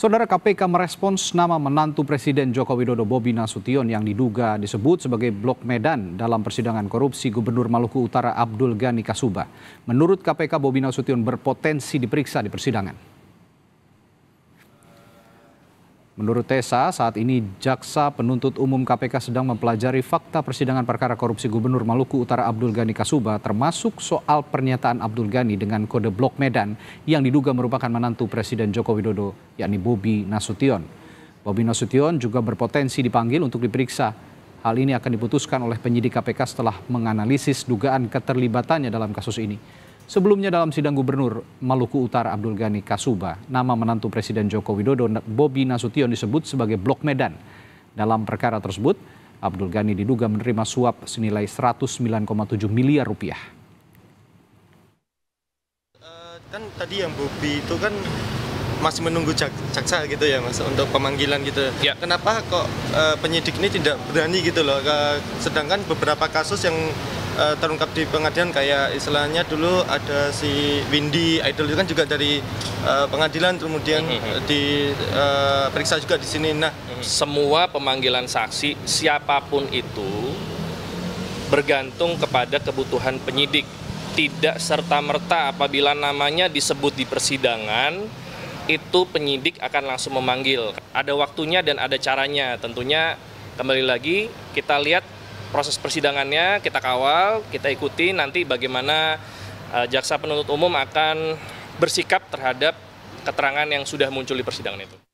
Saudara KPK merespons nama menantu Presiden Joko Widodo Bobi Nasution yang diduga disebut sebagai blok Medan dalam persidangan korupsi Gubernur Maluku Utara Abdul Ghani Kasuba. Menurut KPK Bobi Nasution berpotensi diperiksa di persidangan. Menurut Tesa, saat ini Jaksa Penuntut Umum KPK sedang mempelajari fakta persidangan perkara korupsi Gubernur Maluku Utara Abdul Ghani Kasuba termasuk soal pernyataan Abdul Ghani dengan kode blok Medan yang diduga merupakan menantu Presiden Joko Widodo yakni Bobi Nasution. Bobi Nasution juga berpotensi dipanggil untuk diperiksa. Hal ini akan diputuskan oleh penyidik KPK setelah menganalisis dugaan keterlibatannya dalam kasus ini. Sebelumnya dalam sidang Gubernur Maluku Utara Abdul Ghani Kasuba, nama menantu Presiden Joko Widodo Bobi Nasution disebut sebagai blok Medan. Dalam perkara tersebut, Abdul Ghani diduga menerima suap senilai 109,7 miliar rupiah. Eh, kan tadi yang Bobi itu kan masih menunggu jak jaksa gitu ya mas untuk pemanggilan gitu. Ya. Kenapa kok e, penyidik ini tidak berani gitu loh? Ke, sedangkan beberapa kasus yang uh, terungkap di pengadilan kayak istilahnya dulu ada si Windy Idol itu kan juga dari uh, pengadilan kemudian mhm. diperiksa eh, uh, juga di sini. Nah, mhm. semua pemanggilan saksi siapapun itu bergantung kepada kebutuhan penyidik. Tidak serta-merta apabila namanya disebut di persidangan itu penyidik akan langsung memanggil. Ada waktunya dan ada caranya. Tentunya kembali lagi kita lihat proses persidangannya kita kawal, kita ikuti nanti bagaimana uh, jaksa penuntut umum akan bersikap terhadap keterangan yang sudah muncul di persidangan itu.